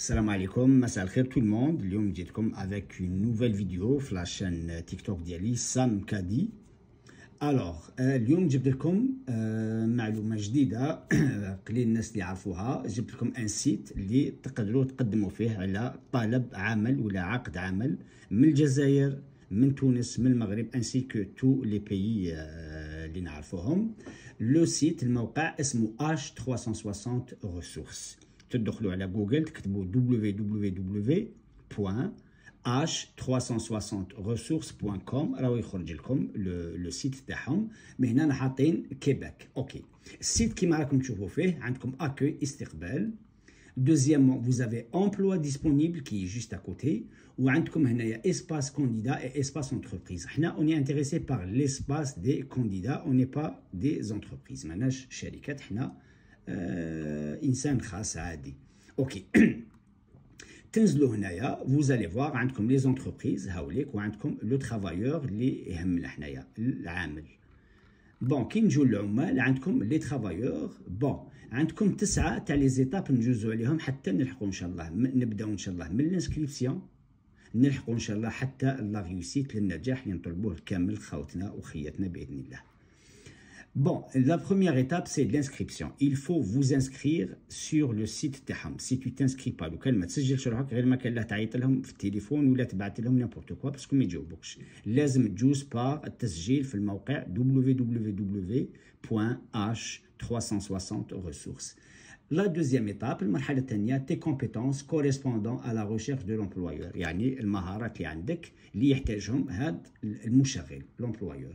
السلام عليكم مساء الخير تو الموند اليوم جيتكم avec اون nouvelle فيديو في لاشين تيك توك ديالي سام كادي الوغ اليوم جبت لكم معلومه جديده قليل الناس اللي يعرفوها جبت لكم ان سيت اللي تقدروا تقدموا فيه على طلب عمل ولا عقد عمل من الجزائر من تونس من المغرب انسي كو تو لي بيي اللي نعرفوهم لو سيت الموقع اسمه h 360 ريسورس تدخلوا على جوجل تكتبوا www.h360resources.com راهو يخرج لكم لو سيت تاعهم مي هنا حاطين اوكي السيت كيما راكم تشوفوا فيه عندكم Deuxièmement, vous avez emploi disponible qui est juste à côté. Ou vous espace candidat et espace entreprise. On est intéressé par l'espace des candidats, on n'est pas des entreprises. آه، انسان خاص عادي اوكي تنزلوا هنايا فوز الي فوار عندكم لي زونتربريز هاوليك وعندكم لو ترافايور اللي يهمنا حنايا العامل بون كي نجيو للعمال عندكم لي ترافايور بون عندكم تسعه تاع لي زيتاب نجوزو عليهم حتى نلحقوا ان شاء الله نبداو ان شاء الله من الانسكريبسيون نلحقوا ان شاء الله حتى لا ريوسيت للنجاح اللي نطلبوه كامل خاوتنا وخياتنا باذن الله Bon, la première étape, c'est l'inscription. Il faut vous inscrire sur le site Taham. Si tu t'inscris pas, lequel pas sur le site غير ما كان لا تعيط لهم في التليفون ولا تبعت لهم نيمبورت Tu باسكو ما يجاوبوكش. لازم تجوز با التسجيل في الموقع www.h360ressources. La deuxième étape, المرحلة الثانية, tes compétences correspondant à la recherche de l'employeur. يعني المهارات اللي عندك اللي يحتاجهم هاد المشغل, l'employeur.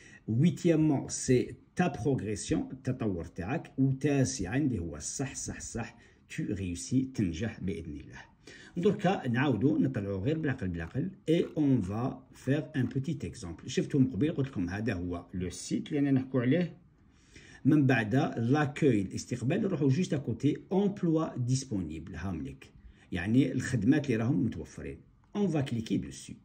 Huitièmement, c'est ta progression, ta taurterak, ou ta siyan de oua sa sa sa, tu réussis, t'enja bédenilla. Dans ce cas, nous allons ouvrir le bloc et on va faire un petit exemple. Je vais vous montrer le site, le nanakole, même bada, l'accueil, estirbelle, ou juste à côté, emploi disponible, hamlik. Il y a un autre qui est là, on va cliquer dessus.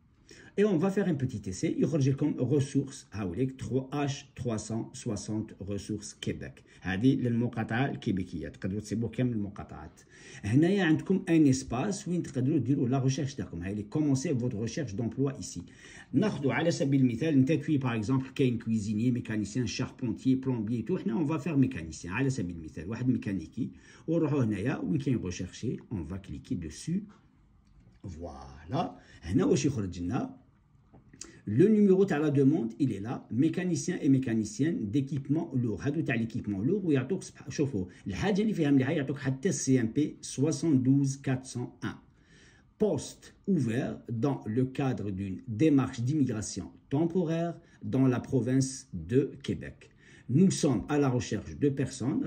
Et on va faire un petit essai. Il hein, y a comme ressources à Oulik 3H360 ressources Québec. Hadi le mokatal québécois. Tu peux vous dire comme le Et là, un espace où tu peux dire oh, la recherche d'accom. Allez commencer votre recherche d'emploi ici. Nardo, à la sabine métal, tu par exemple qu'un cuisinier, mécanicien, charpentier, plombier et tout. Là, hein, on va faire mécanicien. À la sabine métal, un mécanicien. Ou alors, on va chercher, on va cliquer dessus. Voilà. Le numéro de la demande, il est là. Mécanicien et mécanicienne d'équipement lourd. Hadou t'as l'équipement lourd ou 72401. Poste ouvert dans le cadre d'une démarche d'immigration temporaire dans la province de Québec. Nous sommes à la recherche de personnes,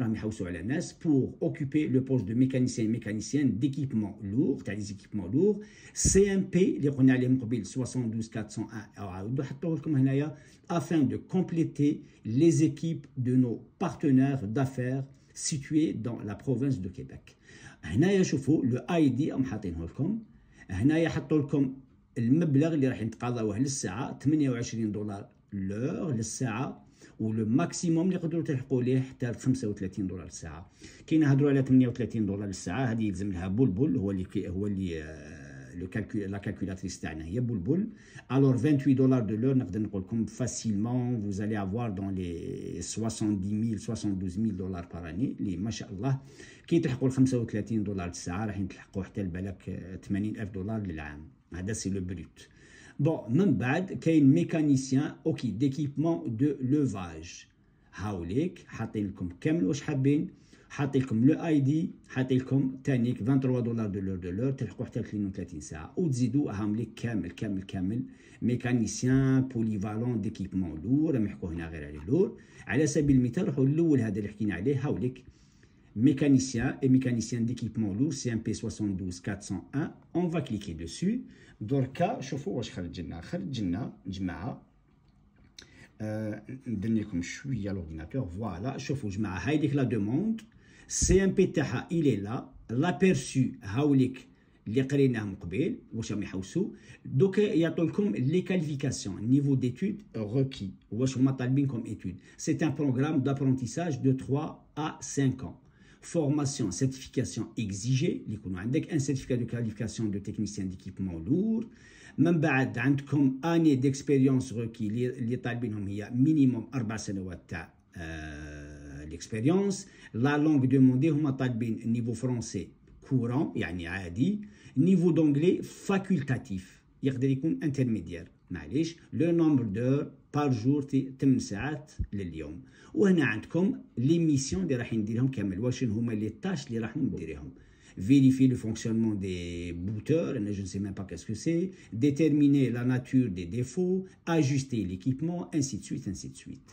pour occuper le poste de mécanicien mécanicienne d'équipement lourd, cest des équipements lourds, CMP, les René 72 401 afin de compléter les équipes de nos partenaires d'affaires situés dans la province de Québec. هنايا شوفوا لو اي دي راهم حاطينه لكم هنايا حطوا لكم المبلغ اللي راح يتقاضاوه للساعه 28 دولار لور للساعه ولو ماكسيموم اللي يقدروا تلحقوا ليه حتى ل 35 دولار الساعه كي نهضروا على 38 دولار الساعه هذه يلزم لها بلبل هو اللي هو اللي آه، لو كالكول لا كالكولاتريس تاعنا هي بلبل الور 28 دولار دو لور نقدر نقول لكم فاسيلمون فوز الي افوار دون لي 70000 72000 دولار بار اني اللي ما شاء الله كي تلحقوا ل 35 دولار الساعه راح تلحقوا حتى البلاك 80000 آه، دولار للعام هذا سي لو بروت بون من بعد كاين ميكانيسيان اوكي ديكيبمون دو لوفاج هاوليك حاطين لكم كامل واش حابين حاطين لكم لو اي دي حاطين لكم تانيك 23 دولار دو لور دو لور تلحقوا حتى 32 ساعه وتزيدوا هامليك كامل كامل كامل ميكانيسيان بوليفالون ديكيبمون لور محكو هنا غير على لور على سبيل المثال روحوا الاول هذا اللي حكينا عليه هاوليك mécanicien et mécanicien d'équipement lourd, CMP 72-401, On va cliquer dessus. Dorka, chauffeur, je suis là. Je suis là. Euh, je suis à l'ordinateur. Voilà, chauffeur, je suis la demande. CMP, il est là. L'aperçu, haoulik. Donc, il y a les qualifications, niveau d'études requis. C'est un programme d'apprentissage de 3 à 5 ans formation, certification exigée, un certificat de qualification de technicien d'équipement lourd, même بعد عندكم année d'expérience requis li talbinhom un minimum d'expérience سنوات تاع l'expérience, la langue demandée هما un niveau français courant يعني عادي, niveau d'anglais facultatif يقدر يكون intermédiaire معليش لو نومبر دور بار جور 8 ساعات لليوم وهنا عندكم لي ميسيون اللي راح نديرهم كامل واش هما لي تاش اللي راح نديرهم vérifier le fonctionnement des بوتور je ne sais même pas qu'est-ce que c'est, déterminer la nature des défauts, ajuster l'équipement, ainsi de suite, ainsi de suite.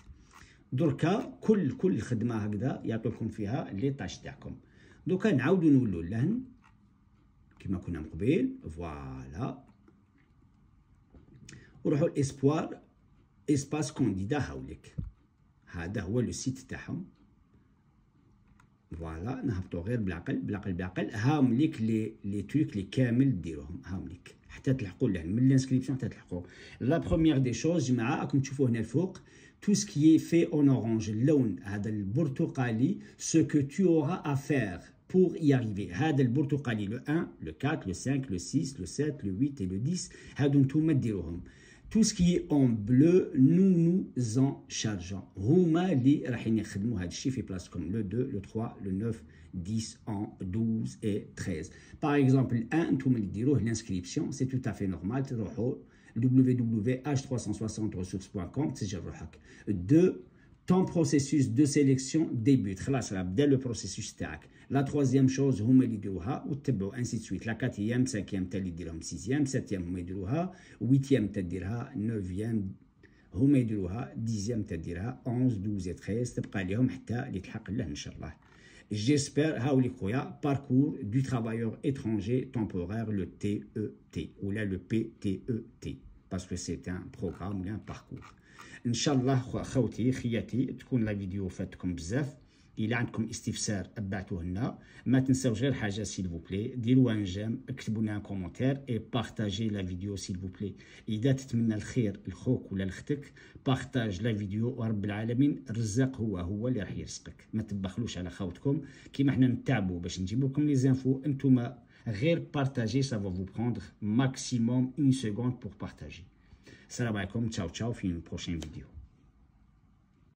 دركا كل كل خدمه هكذا يعطولكم فيها لي تاش تاعكم دركا نعاودو نولو لهن كما كنا من قبيل فوالا وروحوا لاسبوار اسباس كونديدا هاوليك هذا هو لو سيت تاعهم فوالا نهبطوا غير بالعقل بالعقل بالعقل هاهم ليك لي لي تويك لي كامل ديروهم هاهم ليك حتى تلحقوا لهن من لانسكريبسيون حتى تلحقوا لا بروميير دي شوز جماعه راكم تشوفوا هنا الفوق تو سكي في اون اورانج اللون هذا البرتقالي سو كو تو اورا افير pour y arriver. هذا البرتقالي لو 1 لو 4 لو 5 لو 6 لو 7 لو 8 et لو 10 هادو نتوما ديروهم tout ce qui est en bleu, nous nous en chargeons. Rouma li fait place comme le 2, le 3, le 9, 10, en 12 et 13. Par exemple, 1, tout l'inscription, c'est tout à fait normal. www.h360ressources.com, c'est 2, ton processus de sélection débute. dès le processus tac. La troisième chose, hum yidruha, ou tebou, ainsi de suite. La quatrième, cinquième, tel yidirum, sixième, septième, hum yidruha, huitième, tedirha, neuvième, hum yidruha, dixième, tedirha, onze, douze et treize, tebqa lihum hta litlhaq J'espère, haouli kouya, parcours du travailleur étranger temporaire, le TET, e ou là le PTET, e parce que c'est un programme ou un parcours. ان شاء الله خوتي خياتي تكون لا فيديو فاتكم بزاف الى عندكم استفسار ابعتوه لنا ما تنساوش غير حاجه سيل بلي ديروا ان جيم اكتبوا لنا كومونتير اي بارطاجي لا فيديو سيل بلي اذا تتمنى الخير لخوك ولا لختك بارطاج لا فيديو ورب العالمين الرزاق هو هو اللي راح يرزقك ما تبخلوش على خوتكم كيما حنا نتعبوا باش نجيب لكم لي زانفو انتم غير بارطاجي سافو فو بروندر ماكسيموم اون سكوند بور بارطاجي Salam alaikum, ciao ciao, puis une prochaine vidéo.